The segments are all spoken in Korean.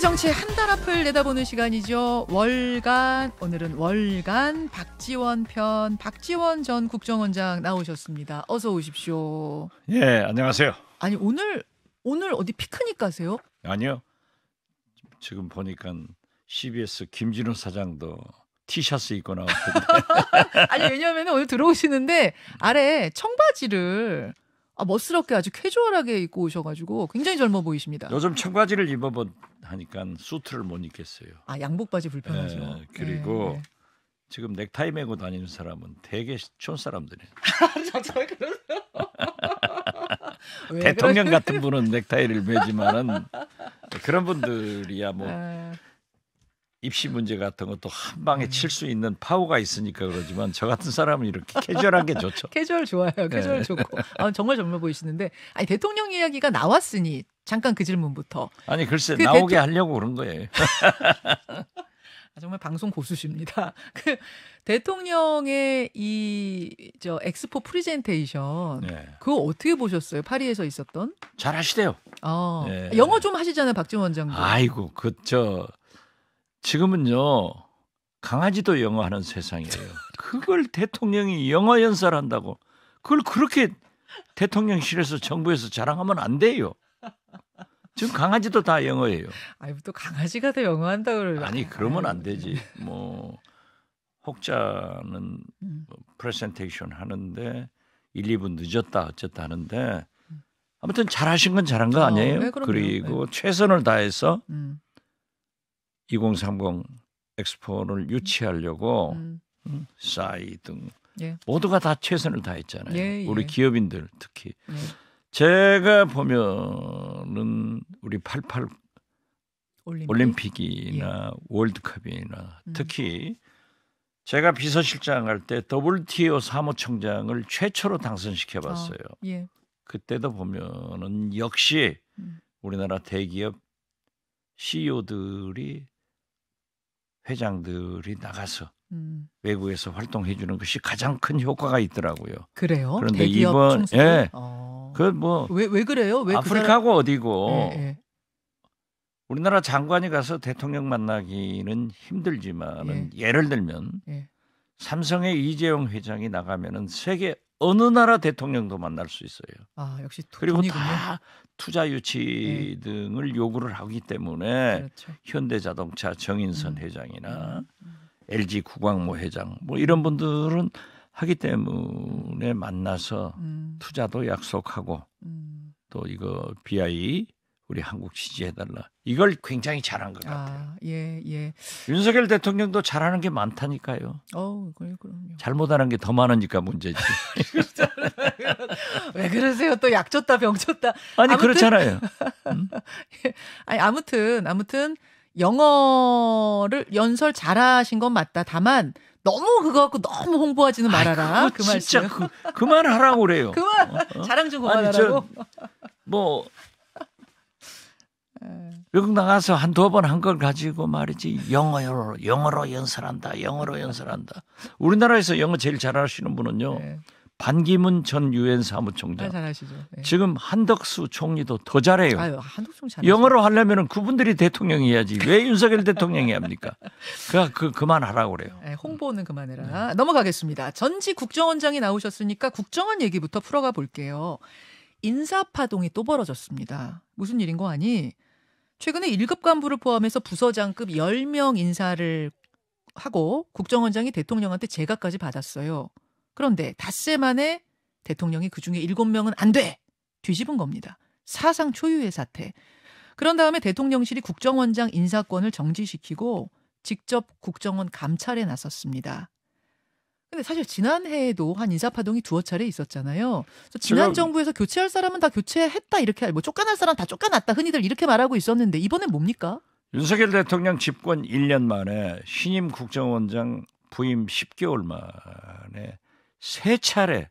정치 한달 앞을 내다보는 시간이죠. 월간 오늘은 월간 박지원 편 박지원 전 국정원장 나오셨습니다. 어서 오십시오. 예, 안녕하세요. 아니 오늘 오늘 어디 피크닉 가세요? 아니요. 지금 보니까 CBS 김진우 사장도 티셔츠 입고 나왔는데. 아니 왜냐하면 오늘 들어오시는데 아래 청바지를 아, 멋스럽게 아주 캐주얼하게 입고 오셔가지고 굉장히 젊어 보이십니다. 요즘 청바지를 입어보 하니까 수트를 못 입겠어요. 아 양복 바지 불편하죠. 에, 네, 그리고 네, 네. 지금 넥타이 메고 다니는 사람은 대개 촌 사람들이에요. 정말 그러세요? 대통령 같은 분은 넥타이를 매지만은 그런 분들이야 뭐. 에. 네. 입시 문제 같은 것도 한 방에 음. 칠수 있는 파워가 있으니까 그러지만 저 같은 사람은 이렇게 캐주얼한 게 좋죠. 캐주얼 좋아요. 네. 캐주얼 네. 좋고. 아, 정말 젊어 보이시는데 아니 대통령 이야기가 나왔으니 잠깐 그 질문부터. 아니 글쎄 그 나오게 대통... 하려고 그런 거예요. 아, 정말 방송 고수십니다. 그 대통령의 이 저 엑스포 프리젠테이션 네. 그거 어떻게 보셨어요? 파리에서 있었던? 잘 하시대요. 어. 네. 영어 좀 하시잖아요, 박지원 원장도. 아이고, 그저 지금은요 강아지도 영어하는 세상이에요. 그걸 대통령이 영어 연설한다고 그걸 그렇게 대통령실에서 정부에서 자랑하면 안 돼요. 지금 강아지도 다 영어예요. 아니 또 강아지가 다 영어한다 그러면 아니 그러면 안 되지. 뭐 혹자는 음. 뭐 프레젠테이션 하는데 1, 2분 늦었다 어쨌다 하는데 음. 아무튼 잘하신 건 잘한 거 어, 아니에요. 어, 그리고 네. 최선을 다해서 음. 2030 엑스포를 유치하려고 음. 음, 싸이 등 예. 모두가 다 최선을 다했잖아요. 예, 예. 우리 기업인들 특히 예. 제가 보면은 우리 88 올림픽? 이나 예. 월드컵이나 음. 특히 제가 비서실장 할 때 WTO 사무총장을 최초로 당선시켜봤어요. 아, 예. 그때도 보면은 역시 음. 우리나라 대기업 CEO들이 회장들이 나가서 음. 외국에서 활동해 주는 것이 가장 큰 효과가 있더라고요. 그래요? 그런데 이번 총수? 예. 어. 그뭐 왜 왜 그래요? 왜 아프리카고 그 사람... 어디고 예, 예. 우리나라 장관이 가서 대통령 만나기는 힘들지만은 예. 를 들면 예. 삼성의 이재용 회장이 나가면은 세계 어느 나라 대통령도 만날 수 있어요. 아 역시 그리고 돈이군요. 다 투자 유치 네. 등을 요구를 하기 때문에 그렇죠. 현대자동차 정인선 음. 회장이나 음. LG 국광모 회장 뭐 이런 분들은 하기 때문에 만나서 음. 투자도 약속하고 음. 또 이거 BI 우리 한국 지지해달라. 이걸 굉장히 잘한 것 아, 같아요. 아, 예, 예. 윤석열 대통령도 잘하는 게 많다니까요. 어, 그래, 그럼요. 잘못하는 게 더 많으니까 문제지. 왜 그러세요? 또 약쳤다 병쳤다. 아니 아무튼, 그렇잖아요. 음? 아니 아무튼 아무튼 영어를 연설 잘하신 건 맞다. 다만 너무 그거 갖고 너무 홍보하지는 말아라. 아이, 그 말씀. 진짜 그, 그만하라고 그래요. 그만 어? 어? 자랑 좀 그만하라고. 아니, 저, 뭐 예. 외국 나가서 한 두 번 한 걸 가지고 말이지 영어로 영어로 연설한다 영어로 연설한다 우리나라에서 영어 제일 잘하시는 분은요 네. 반기문 전 유엔 사무총장 아, 잘하시죠. 네. 지금 한덕수 총리도 더 잘해요 아유, 한덕수 영어로 하려면 그분들이 대통령이 해야지 왜 윤석열 대통령이 합니까 그러그 그, 그만하라고 그래요 네, 홍보는 그만해라 넘어가겠습니다 전직 국정원장이 나오셨으니까 국정원 얘기부터 풀어가 볼게요 인사파동이 또 벌어졌습니다 무슨 일인 거 아니 최근에 1급 간부를 포함해서 부서장급 10명 인사를 하고 국정원장이 대통령한테 제가까지 받았어요. 그런데 닷새 만에 대통령이 그중에 7명은 안 돼! 뒤집은 겁니다. 사상 초유의 사태. 그런 다음에 대통령실이 국정원장 인사권을 정지시키고 직접 국정원 감찰에 나섰습니다. 근데 사실 지난해에도 한 인사파동이 두어 차례 있었잖아요. 지난 정부에서 교체할 사람은 다 교체했다 이렇게 뭐 쫓겨날 사람 다 쫓겨났다 흔히들 이렇게 말하고 있었는데 이번엔 뭡니까? 윤석열 대통령 집권 1년 만에 신임 국정원장 부임 10개월 만에 세 차례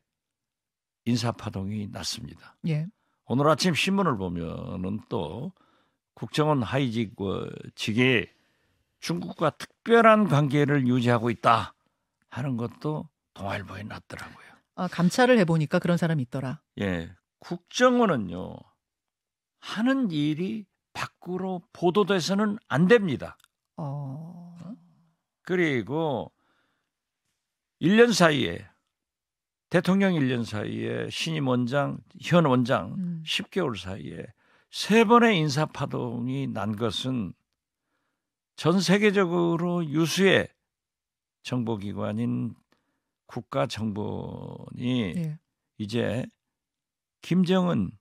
인사파동이 났습니다. 예. 오늘 아침 신문을 보면은 또 국정원 하이직 어, 직에 중국과 특별한 관계를 유지하고 있다. 하는 것도 동아일보에 났더라고요. 아, 감찰을 해보니까 그런 사람이 있더라. 예, 국정원은요 하는 일이 밖으로 보도돼서는 안 됩니다. 어... 그리고 1년 사이에 대통령 1년 사이에 신임 원장, 현 원장 음. 10개월 사이에 세 번의 인사 파동이 난 것은 전 세계적으로 유수의 정보기관인 국가정보원이 네. 이제 김정은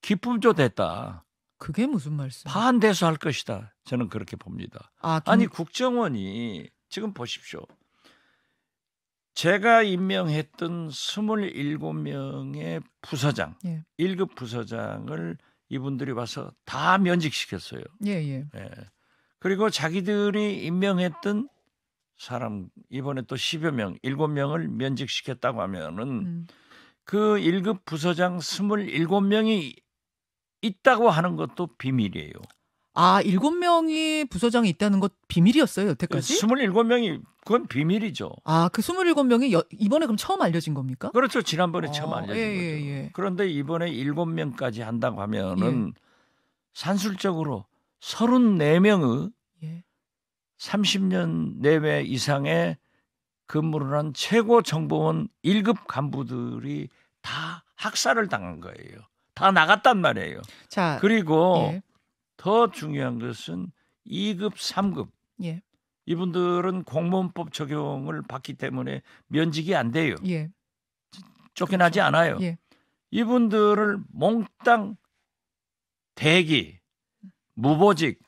기쁨조 됐다. 그게 무슨 말씀? 반대수할 것이다. 저는 그렇게 봅니다. 아, 김... 아니 국정원이 지금 보십시오. 제가 임명했던 27명의 부서장, 예. 1급 부서장을 이분들이 와서 다 면직시켰어요. 예, 예. 예. 그리고 자기들이 임명했던 사람 이번에 또 10여 명, 7명을 면직시켰다고 하면은 음. 그 1급 부서장 27명이 있다고 하는 것도 비밀이에요. 아, 7명이 부서장이 있다는 것 비밀이었어요, 여태까지? 27명이 예, 그건 비밀이죠. 아, 그 27명이 여, 이번에 그럼 처음 알려진 겁니까? 그렇죠. 지난번에 아, 처음 알려진 예, 거죠. 예, 예. 그런데 이번에 7명까지 한다고 하면은 예. 산술적으로 34명의 30년 내외 이상의 근무를 한 최고 정보원 1급 간부들이 다 학살을 당한 거예요. 다 나갔단 말이에요. 자, 그리고 예. 더 중요한 것은 2급, 3급. 예. 이분들은 공무원법 적용을 받기 때문에 면직이 안 돼요. 예. 쫓겨나지 않아요. 예. 이분들을 몽땅 대기, 무보직,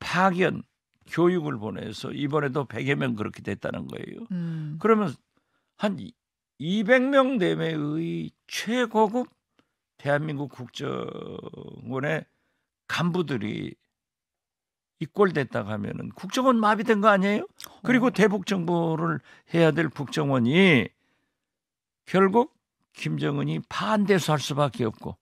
파견, 교육을 보내서 이번에도 100여 명 그렇게 됐다는 거예요. 음. 그러면 한 200명 내외의 최고급 대한민국 국정원의 간부들이 이꼴됐다고 하면은 국정원 마비된 거 아니에요? 그리고 어. 대북 정보를 해야 될 국정원이 결국 김정은이 반대서할 수밖에 없고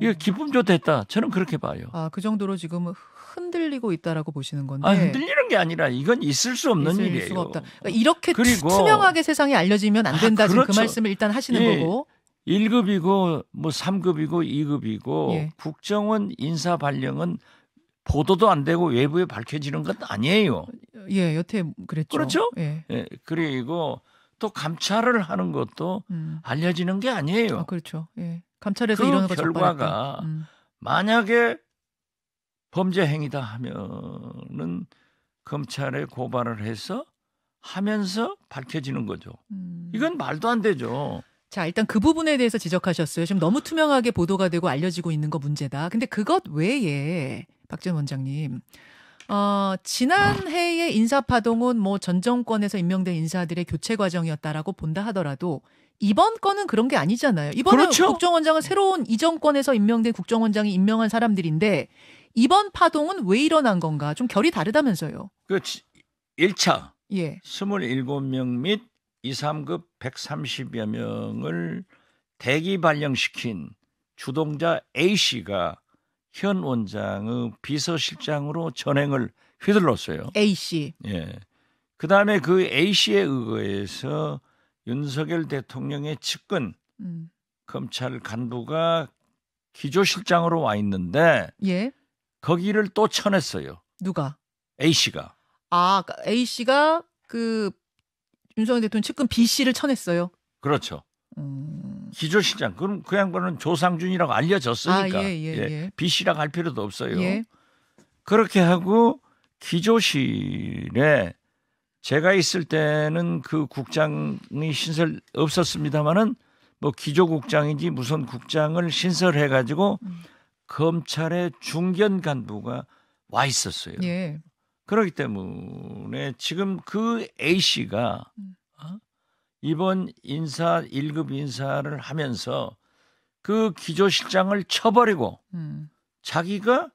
이게 기쁨조 했다 저는 그렇게 봐요. 아, 그 정도로 지금 흔들리고 있다라고 보시는 건데. 아, 흔들리는 게 아니라 이건 있을 수 없는 있을 일이에요. 수가 없다. 그러니까 이렇게 그리고, 투명하게 세상에 알려지면 안 아, 된다. 아, 그렇죠. 지금 그 그렇죠. 말씀을 일단 하시는 예, 거고. 1급이고 뭐 3급이고 2급이고 예. 국정원 인사 발령은 보도도 안 되고 외부에 밝혀지는 건 아니에요. 예, 여태 그랬죠. 그렇죠? 예. 예 그리고 또 감찰을 하는 것도 음. 알려지는 게 아니에요. 아, 그렇죠. 예. 감찰에서 그 이런 거 결과가 음. 만약에 범죄 행위다 하면은 검찰에 고발을 해서 하면서 밝혀지는 거죠. 음. 이건 말도 안 되죠. 자, 일단 그 부분에 대해서 지적하셨어요. 지금 너무 투명하게 보도가 되고 알려지고 있는 거 문제다. 근데 그것 외에 박재원 원장님 어, 지난해의 인사파동은 뭐전 정권에서 임명된 인사들의 교체 과정이었다라고 본다 하더라도 이번 건은 그런 게 아니잖아요. 이번에 그렇죠. 국정원장은 새로운 이 정권에서 임명된 국정원장이 임명한 사람들인데 이번 파동은 왜 일어난 건가? 좀 결이 다르다면서요. 그 1차 예. 27명 및 2, 3급 130여 명을 대기 발령시킨 주동자 A씨가 현 원장의 비서실장으로 전행을 휘둘렀어요. A 씨. 예. 그다음에 그 A 씨의의거에서 윤석열 대통령의 측근 음. 검찰 간부가 기조실장으로 와 있는데 예? 거기를 또 쳐냈어요. 누가? A 씨가. 아, 그 A 씨가 그 윤석열 대통령 측근 B 씨를 쳐냈어요. 그렇죠. 음... 기조실장 그럼 그 양반은 조상준이라고 알려졌으니까 아, 예, 예, 예. 예. B 씨라고 할 필요도 없어요. 예. 그렇게 하고 기조실에 제가 있을 때는 그 국장이 신설 없었습니다마는 뭐 기조국장인지 무슨 국장을 신설해 가지고 음. 검찰의 중견 간부가 와 있었어요. 예. 그렇기 때문에 지금 그 A 씨가 음. 이번 인사 1급 인사를 하면서 그 기조실장을 쳐버리고 음. 자기가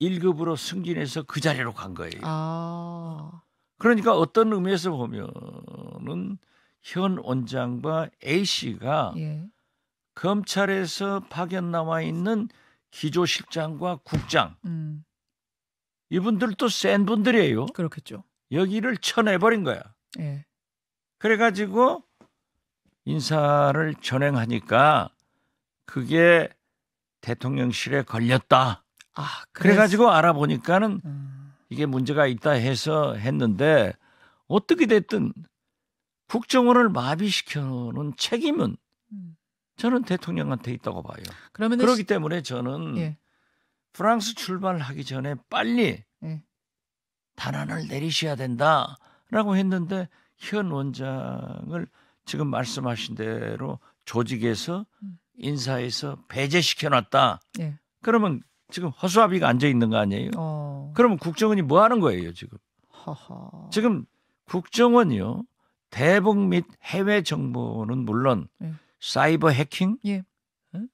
1급으로 승진해서 그 자리로 간 거예요. 아. 그러니까 어떤 의미에서 보면은 현 원장과 A 씨가 예. 검찰에서 파견 나와 있는 기조실장과 국장 음. 이분들도 센 분들이에요. 그렇겠죠. 여기를 쳐내버린 거야. 예. 그래가지고 인사를 전행하니까 그게 대통령실에 걸렸다. 아, 그래가지고 알아보니까는 음... 이게 문제가 있다 해서 했는데 어떻게 됐든 국정원을 마비시켜놓은 책임은 음. 저는 대통령한테 있다고 봐요. 그러면 그렇기 때문에 저는 예. 프랑스 출발하기 전에 빨리 예. 단안을 내리셔야 된다라고 했는데 현 원장을 지금 말씀하신 대로 조직에서 음. 인사에서 배제시켜 놨다. 네. 예. 그러면 지금 허수아비가 앉아 있는 거 아니에요? 어. 그러면 국정원이 뭐 하는 거예요, 지금? 허허. 지금 국정원이요. 대북 및 해외 정보는 물론 네. 사이버 해킹, 예. 응?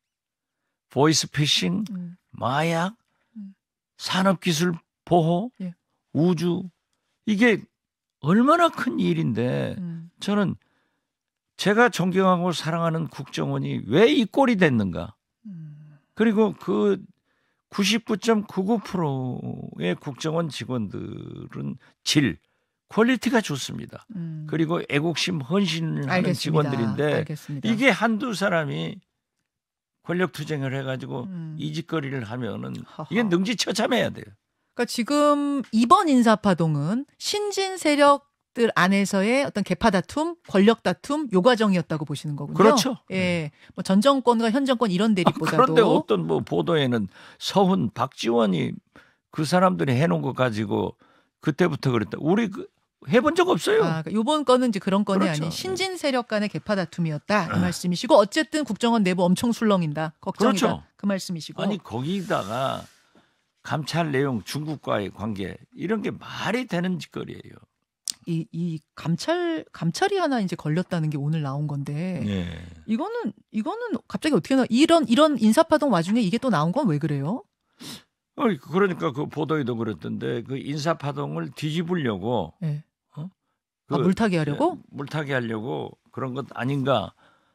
보이스 피싱, 음. 마약, 음. 산업기술 보호, 예. 우주 이게 얼마나 큰 일인데 음. 저는 제가 존경하고 사랑하는 국정원이 왜 이 꼴이 됐는가? 음. 그리고 그 99.99%의 국정원 직원들은 질, 퀄리티가 좋습니다. 음. 그리고 애국심 헌신을 하는 직원들인데 알겠습니다. 이게 한두 사람이 권력 투쟁을 해가지고 음. 이짓거리를 하면은 허허. 이게 능지처참해야 돼요. 그러니까 지금 이번 인사파동은 신진 세력 들 안에서의 어떤 개파 다툼, 권력 다툼, 요 과정이었다고 보시는 거군요. 그렇죠. 예, 네. 뭐전 정권과 현 정권 이런 아, 대립보다도 아, 그런데 어떤 뭐 보도에는 서훈, 박지원이 그 사람들이 해놓은 거 가지고 그때부터 그랬다. 우리 그 해본 적 없어요. 아, 그러니까 요번 건은 이제 그런 건이 그렇죠. 아닌 네. 신진 세력 간의 개파 다툼이었다 이 아. 말씀이시고 어쨌든 국정원 내부 엄청 술렁인다 걱정이다 그렇죠. 그 말씀이시고 아니 거기다가 감찰 내용 중국과의 관계 이런 게 말이 되는 짓거리예요. 이, 이 감찰 감찰이 하나 이제 걸렸다는 게 오늘 나온 건데 네. 이거는 이거는 갑자기 어떻게 나 이런 이런 인사파동 와중에 이게 또 나온 건 왜 그래요? 어 그러니까 그 보도에도 그랬던데 그 인사파동을 뒤집으려고 네. 어? 아, 그, 아, 물타기 하려고 네, 물타기 하려고 그런 것 아닌가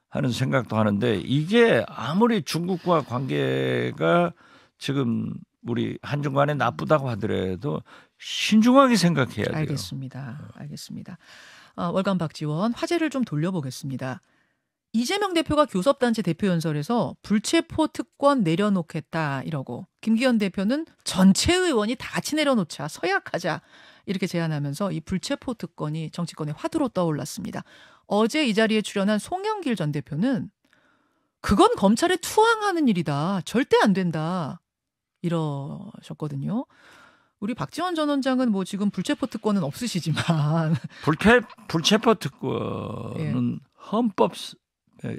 하는 생각도 하는데 이게 아무리 중국과 관계가 지금 우리 한중간에 나쁘다고 하더라도 신중하게 생각해야 돼요. 알겠습니다. 알겠습니다. 어, 월간 박지원 화제를 좀 돌려보겠습니다. 이재명 대표가 교섭단체 대표연설에서 불체포 특권 내려놓겠다 이러고 김기현 대표는 전체 의원이 다 같이 내려놓자 서약하자 이렇게 제안하면서 이 불체포 특권이 정치권의 화두로 떠올랐습니다. 어제 이 자리에 출연한 송영길 전 대표는 그건 검찰에 투항하는 일이다. 절대 안 된다. 이러셨거든요. 우리 박지원 전 원장은 뭐 지금 불체포 특권은 없으시지만 불체 불체포 특권은 예. 헌법 예,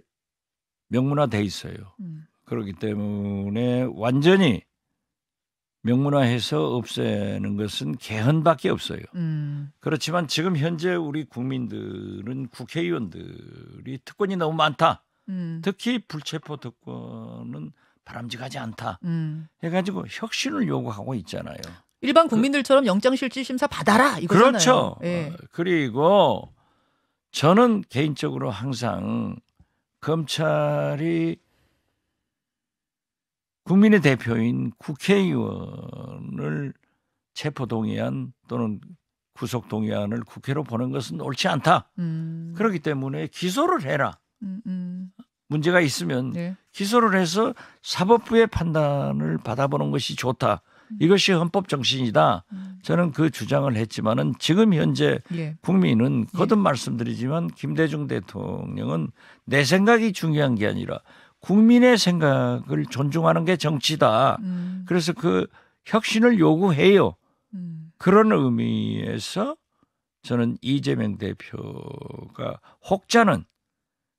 명문화돼 있어요. 음. 그렇기 때문에 완전히 명문화해서 없애는 것은 개헌밖에 없어요. 음. 그렇지만 지금 현재 우리 국민들은 국회의원들이 특권이 너무 많다. 음. 특히 불체포 특권은 바람직하지 않다. 음. 해가지고 혁신을 요구하고 있잖아요. 일반 그 국민들처럼 그, 영장실질심사 받아라 이거잖아요. 그렇죠. 예. 어, 그리고 저는 개인적으로 항상 검찰이 국민의 대표인 국회의원을 체포동의안 또는 구속동의안을 국회로 보는 것은 옳지 않다. 음. 그렇기 때문에 기소를 해라. 음, 음. 문제가 있으면 네. 기소를 해서 사법부의 판단을 받아보는 것이 좋다. 이것이 헌법 정신이다. 저는 그 주장을 했지만은 지금 현재 예. 국민은 예. 거듭 말씀드리지만 김대중 대통령은 내 생각이 중요한 게 아니라 국민의 생각을 존중하는 게 정치다. 음. 그래서 그 혁신을 요구해요. 음. 그런 의미에서 저는 이재명 대표가 혹자는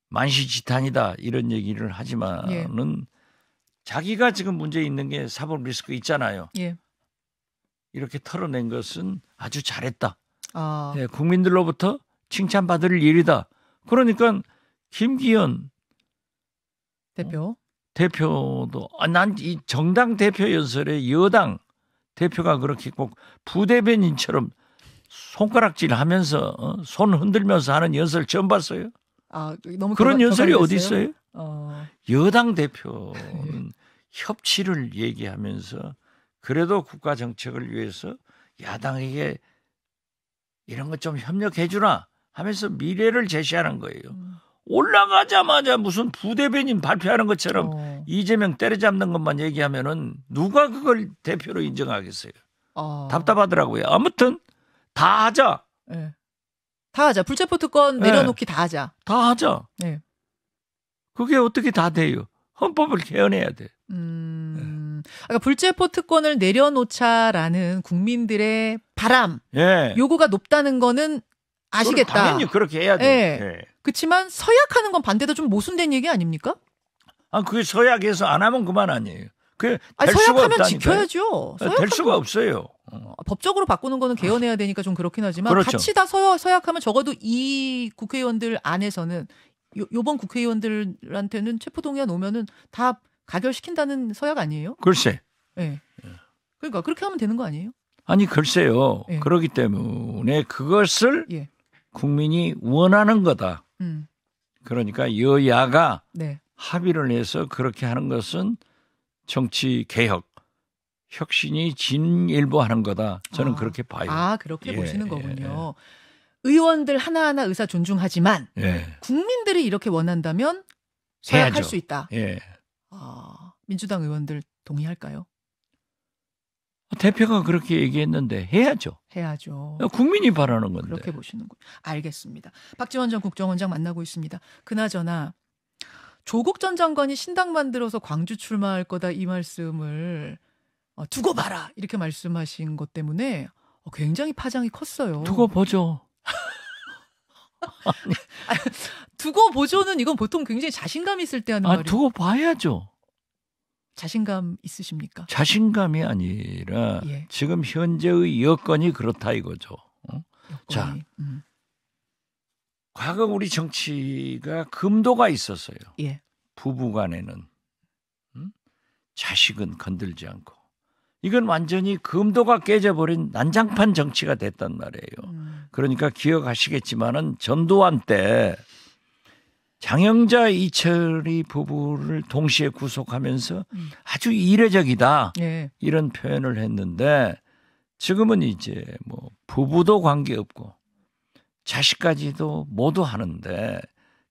만시지탄이다 이런 얘기를 하지만은 예. 자기가 지금 문제 있는 게 사법 리스크 있잖아요. 예. 이렇게 털어낸 것은 아주 잘했다. 아. 예, 국민들로부터 칭찬받을 일이다. 그러니까 김기현 대표 어? 대표도 아, 난 이 정당 대표 연설에 여당 대표가 그렇게 꼭 부대변인처럼 손가락질 하면서 어? 손 흔들면서 하는 연설 처음 봤어요. 아, 너무 그런 연설이 어디 있어요? 어. 여당 대표 네. 협치를 얘기하면서 그래도 국가 정책을 위해서 야당에게 이런 것 좀 협력해 주라 하면서 미래를 제시하는 거예요. 음. 올라가자마자 무슨 부대변인 발표하는 것처럼 어. 이재명 때려잡는 것만 얘기하면은 누가 그걸 대표로 인정하겠어요. 어. 답답하더라고요. 아무튼 다 하자. 네. 다 하자. 불체포 특권 네. 내려놓기 네. 다 하자. 다 하자. 네. 그게 어떻게 다 돼요? 헌법을 개헌해야 돼. 음. 네. 그러니까 불체포 특권을 내려놓자라는 국민들의 바람, 예. 요구가 높다는 거는 아시겠다. 당연히 그렇게 해야 돼. 예. 예. 그렇지만 서약하는 건 반대도 좀 모순된 얘기 아닙니까? 아, 그게 서약해서 안 하면 그만 아니에요. 그 서약하면 지켜야죠. 서약하면 아, 될 수가 없어요. 어. 법적으로 바꾸는 거는 개헌해야 아. 되니까 좀 그렇긴 하지만 그렇죠. 같이 다 서약, 서약하면 적어도 이 국회의원들 안에서는 요, 요번 국회의원들한테는 체포동의안 오면은 다 가결시킨다는 서약 아니에요? 글쎄. 예. 네. 그러니까 그렇게 하면 되는 거 아니에요? 아니 글쎄요. 예. 그렇기 때문에 그것을 예. 국민이 원하는 거다. 음. 그러니까 여야가 네. 합의를 해서 그렇게 하는 것은 정치 개혁 혁신이 진일보하는 거다. 저는 아, 그렇게 봐요. 아 그렇게 예, 보시는 예, 거군요. 예, 의원들 하나하나 의사 존중하지만 예. 국민들이 이렇게 원한다면 서약할 수 있다. 예. 아, 민주당 의원들 동의할까요? 대표가 그렇게 얘기했는데 해야죠. 해야죠. 국민이 바라는 건데. 그렇게 보시는군요. 알겠습니다. 박지원 전 국정원장 만나고 있습니다. 그나저나 조국 전 장관이 신당 만들어서 광주 출마할 거다 이 말씀을 어, 두고 봐라 이렇게 말씀하신 것 때문에 어, 굉장히 파장이 컸어요. 두고 보죠. 아니, 두고 보죠는 이건 보통 굉장히 자신감 있을 때 하는 아, 말이에요. 두고 봐야죠. 자신감 있으십니까? 자신감이 아니라 예. 지금 현재의 여건이 그렇다 이거죠. 어? 여건이, 자, 음. 과거 우리 정치가 금도가 있었어요. 예. 부부간에는 음? 자식은 건들지 않고 이건 완전히 금도가 깨져버린 난장판 정치가 됐단 말이에요. 음. 그러니까 기억하시겠지만은 전두환 때 장영자 이철이 부부를 동시에 구속하면서 음. 아주 이례적이다 예. 이런 표현을 했는데 지금은 이제 뭐 부부도 관계 없고 자식까지도 모두 하는데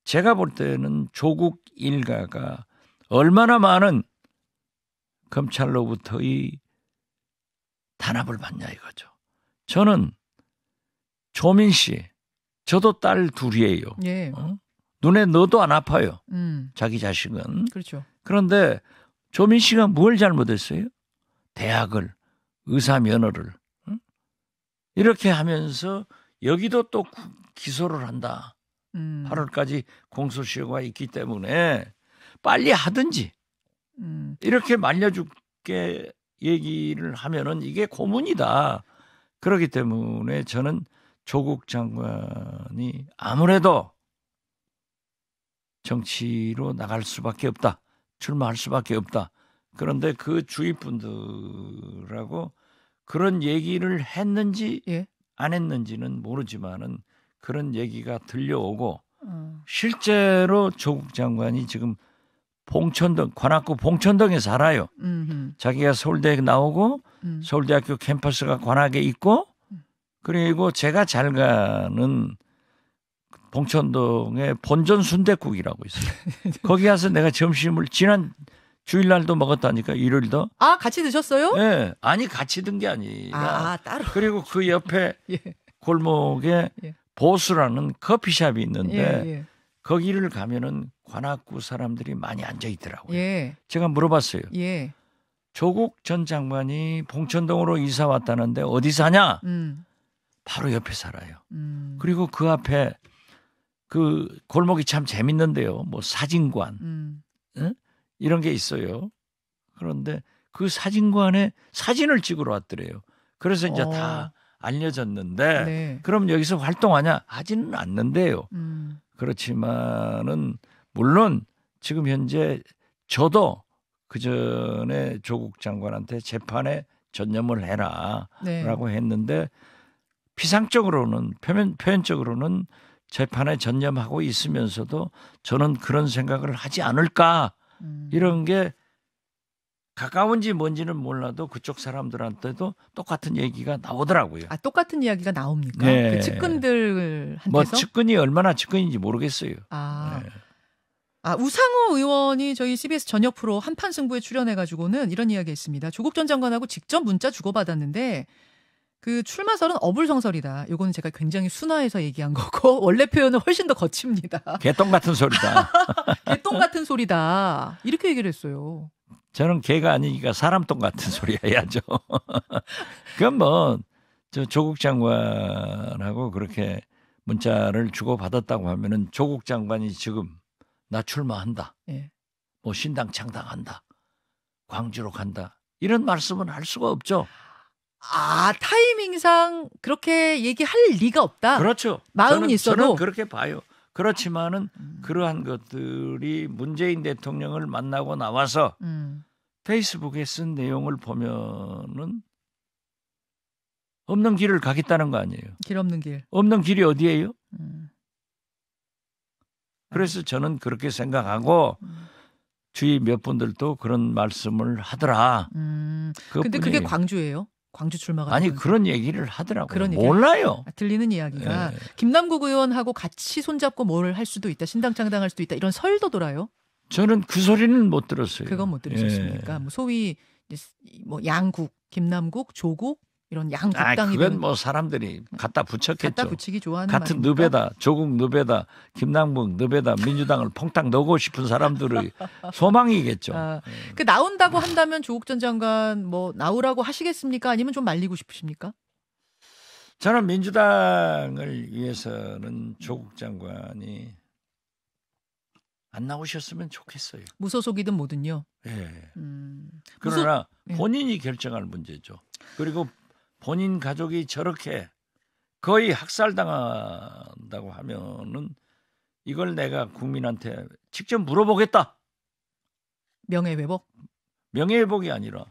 제가 볼 때는 조국 일가가 얼마나 많은 검찰로부터의 단합을 받냐 이거죠. 저는 조민 씨, 저도 딸 둘이에요. 예. 어? 눈에 너도안 아파요. 음. 자기 자식은. 그렇죠. 그런데 조민 씨가 뭘 잘못했어요? 대학을, 의사 면허를 응? 이렇게 하면서 여기도 또 기소를 한다. 음. 8월까지 공소시효가 있기 때문에 빨리 하든지 음. 이렇게 말려줄게 얘기를 하면은 이게 고문이다. 그렇기 때문에 저는 조국 장관이 아무래도 정치로 나갈 수밖에 없다. 출마할 수밖에 없다. 그런데 그 주위 분들하고 그런 얘기를 했는지 예? 안 했는지는 모르지만은 그런 얘기가 들려오고 음. 실제로 조국 장관이 지금 봉천동 관악구 봉천동에 살아요. 음흠. 자기가 서울대 나오고 음. 서울대학교 캠퍼스가 관악에 있고 음. 그리고 제가 잘 가는 봉천동에 본전 순대국이라고 있어요. 거기 가서 내가 점심을 지난 주일날도 먹었다니까 일요일도. 아 같이 드셨어요? 예. 네. 아니 같이 든 게 아니라. 아 따로. 그리고 그 옆에 예. 골목에 예. 보수라는 커피숍이 있는데 예, 예. 거기를 가면은 관악구 사람들이 많이 앉아 있더라고요. 예. 제가 물어봤어요. 예. 조국 전 장관이 봉천동으로 이사 왔다는데 어디 사냐? 음. 바로 옆에 살아요. 음. 그리고 그 앞에 그 골목이 참 재밌는데요. 뭐 사진관, 음. 응? 이런 게 있어요. 그런데 그 사진관에 사진을 찍으러 왔더래요. 그래서 이제 어. 다 알려졌는데 네. 그럼 여기서 활동하냐 하지는 않는데요. 음. 그렇지만은 물론 지금 현재 저도 그 전에 조국 장관한테 재판에 전념을 해라라고 네. 했는데 피상적으로는 표면 표현적으로는 재판에 전념하고 있으면서도 저는 그런 생각을 하지 않을까 음. 이런 게 가까운지 뭔지는 몰라도 그쪽 사람들한테도 똑같은 얘기가 나오더라고요. 아 똑같은 이야기가 나옵니까? 네. 그 측근들한테서 뭐 측근이 얼마나 측근인지 모르겠어요. 아. 네. 아, 우상호 의원이 저희 CBS 저녁 프로 한판 승부에 출연해가지고는 이런 이야기 했습니다. 조국 전 장관하고 직접 문자 주고받았는데 그 출마설은 어불성설이다. 이거는 제가 굉장히 순화해서 얘기한 거고 원래 표현은 훨씬 더 거칩니다. 개똥 같은 소리다. 개똥 같은 소리다. 이렇게 얘기를 했어요. 저는 개가 아니니까 사람똥 같은 소리 해야죠. 그건 뭐저 조국 장관하고 그렇게 문자를 주고 받았다고 하면은 조국 장관이 지금 나 출마한다. 예. 뭐 신당 창당한다. 광주로 간다. 이런 말씀은 할 수가 없죠. 아 타이밍상 그렇게 얘기할 리가 없다. 그렇죠. 마음이 있어도 저는 그렇게 봐요. 그렇지만은 음. 그러한 것들이 문재인 대통령을 만나고 나와서 음. 페이스북에 쓴 내용을 보면은 없는 길을 가겠다는 거 아니에요. 길 없는 길. 없는 길이 어디예요? 음. 그래서 음. 저는 그렇게 생각하고 음. 주위 몇 분들도 그런 말씀을 하더라. 음. 근데 그게 광주예요? 광주 출마가 아니 그런 얘기를 하더라고요. 그런 몰라요. 들리는 이야기가 네. 김남국 의원하고 같이 손잡고 뭘 할 수도 있다. 신당 창당할 수도 있다. 이런 설도 돌아요. 저는 그 소리는 못 들었어요. 그건 못 들으셨습니까? 네. 뭐 소위 뭐 양국, 김남국, 조국 이런 양극당이 아, 그건 뭐 사람들이 갖다 붙였겠죠. 갖다 붙이기 좋아하는 같은 늪에다 조국 늪에다 김남국 늪에다 민주당을 퐁탕 넣고 싶은 사람들의 소망이겠죠. 아, 예. 그 나온다고 한다면 조국 전 장관 뭐 나오라고 하시겠습니까? 아니면 좀 말리고 싶으십니까? 저는 민주당을 위해서는 조국 장관이 안 나오셨으면 좋겠어요. 무소속이든 뭐든요. 예. 네. 음. 그러나 무소... 예. 본인이 결정할 문제죠. 그리고 본인 가족이 저렇게 거의 학살당한다고 하면은 이걸 내가 국민한테 직접 물어보겠다. 명예회복? 명예회복이 아니라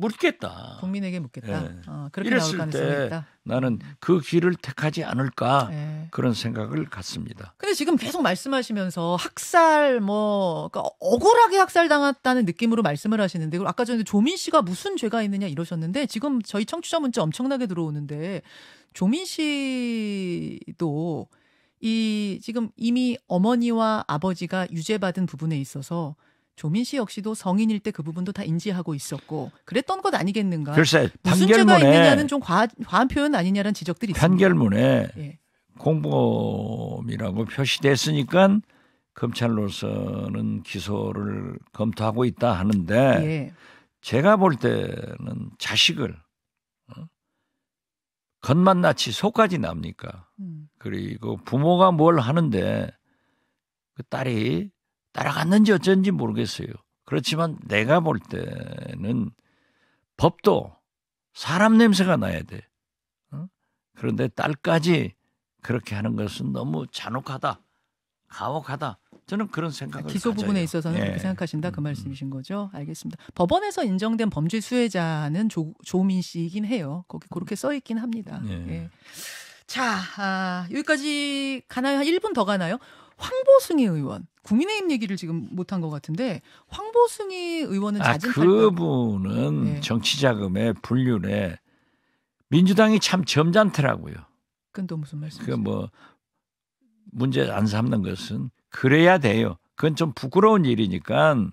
묻겠다. 국민에게 묻겠다. 네. 어, 그렇게 나올 가능성이 있다. 나는 그 길을 택하지 않을까 네. 그런 생각을 갖습니다. 근데 지금 계속 말씀하시면서 학살 뭐 그러니까 억울하게 학살당했다는 느낌으로 말씀을 하시는데 아까 전에 조민 씨가 무슨 죄가 있느냐 이러셨는데 지금 저희 청취자 문자 엄청나게 들어오는데 조민 씨도 이 지금 이미 어머니와 아버지가 유죄받은 부분에 있어서 조민 씨 역시도 성인일 때 그 부분도 다 인지하고 있었고 그랬던 것 아니겠는가? 글쎄, 무슨 죄가 있느냐는 좀과 과한 표현 아니냐는 지적들이 있습니다. 판결문에 예. 공범이라고 표시됐으니까 검찰로서는 기소를 검토하고 있다 하는데 예. 제가 볼 때는 자식을 겉만나치 어? 속까지 납니까? 음. 그리고 부모가 뭘 하는데 그 딸이 따라갔는지 어쩐지 모르겠어요. 그렇지만 내가 볼 때는 법도 사람 냄새가 나야 돼. 어? 그런데 딸까지 그렇게 하는 것은 너무 잔혹하다, 가혹하다. 저는 그런 생각을 기소 가져요. 부분에 있어서는 예. 그렇게 생각하신다 그 음, 음. 말씀이신 거죠. 알겠습니다. 법원에서 인정된 범죄 수혜자는 조, 조민 씨이긴 해요. 거기 그렇게 써 있긴 합니다. 예. 예. 자, 아, 여기까지 가나요? 한 1분 더 가나요? 황보승희 의원. 국민의힘 얘기를 지금 못한 것 같은데 황보승이 의원은 아, 자 잦은 그분은 네. 정치자금의 분류에 민주당이 참 점잖더라고요. 그건 또 무슨 말씀이세요? 그뭐 문제 안 삼는 것은 그래야 돼요. 그건 좀 부끄러운 일이니까.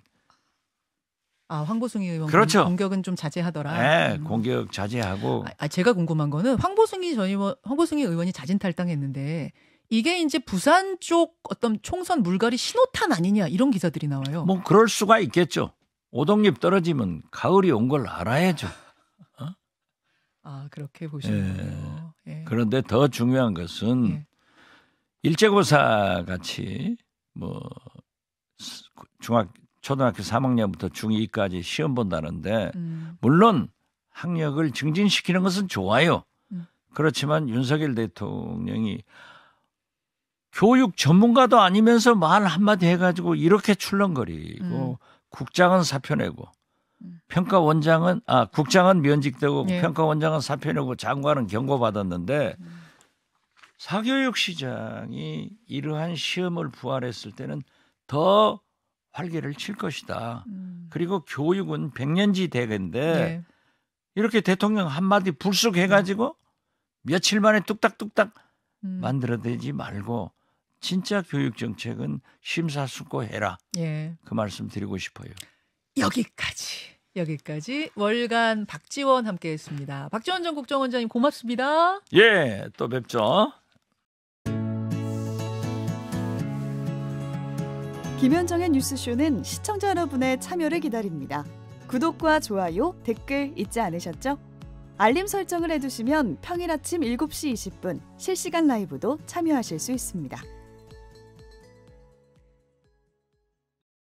아 황보승이 의원 그렇죠. 공격은 좀 자제하더라. 네, 음. 공격 자제하고. 아, 아 제가 궁금한 거는 황보승이 전 의원, 황보승이 의원이 자진 탈당했는데 이게 이제 부산 쪽 어떤 총선 물갈이 신호탄 아니냐 이런 기사들이 나와요. 뭐 그럴 수가 있겠죠. 오동잎 떨어지면 가을이 온 걸 알아야죠. 어? 아 그렇게 보시는 거예 예. 그런데 더 중요한 것은 예. 일제고사 같이 뭐 중학 초등학교 3학년부터 중2까지 시험 본다는데 음. 물론 학력을 증진시키는 것은 좋아요. 음. 그렇지만 윤석열 대통령이 교육 전문가도 아니면서 말 한마디 해가지고 이렇게 출렁거리고 음. 국장은 사표 내고 음. 평가 원장은 아 국장은 면직되고 예. 네. 평가 원장은 사표 내고 장관은 경고 받았는데 사교육 시장이 이러한 시험을 부활했을 때는 더 활개를 칠 것이다. 음. 그리고 교육은 백년지 대회인데 예. 이렇게 대통령 한마디 불쑥 해가지고 며칠 만에 뚝딱뚝딱 음. 만들어내지 말고 진짜 교육 정책은 심사숙고해라. 예. 그 말씀 드리고 싶어요. 여기까지. 여기까지 월간 박지원 함께했습니다. 박지원 전 국정원장님 고맙습니다. 예, 또 뵙죠. 김현정의 뉴스쇼는 시청자 여러분의 참여를 기다립니다. 구독과 좋아요, 댓글 잊지 않으셨죠? 알림 설정을 해두시면 평일 아침 7시 20분 실시간 라이브도 참여하실 수 있습니다.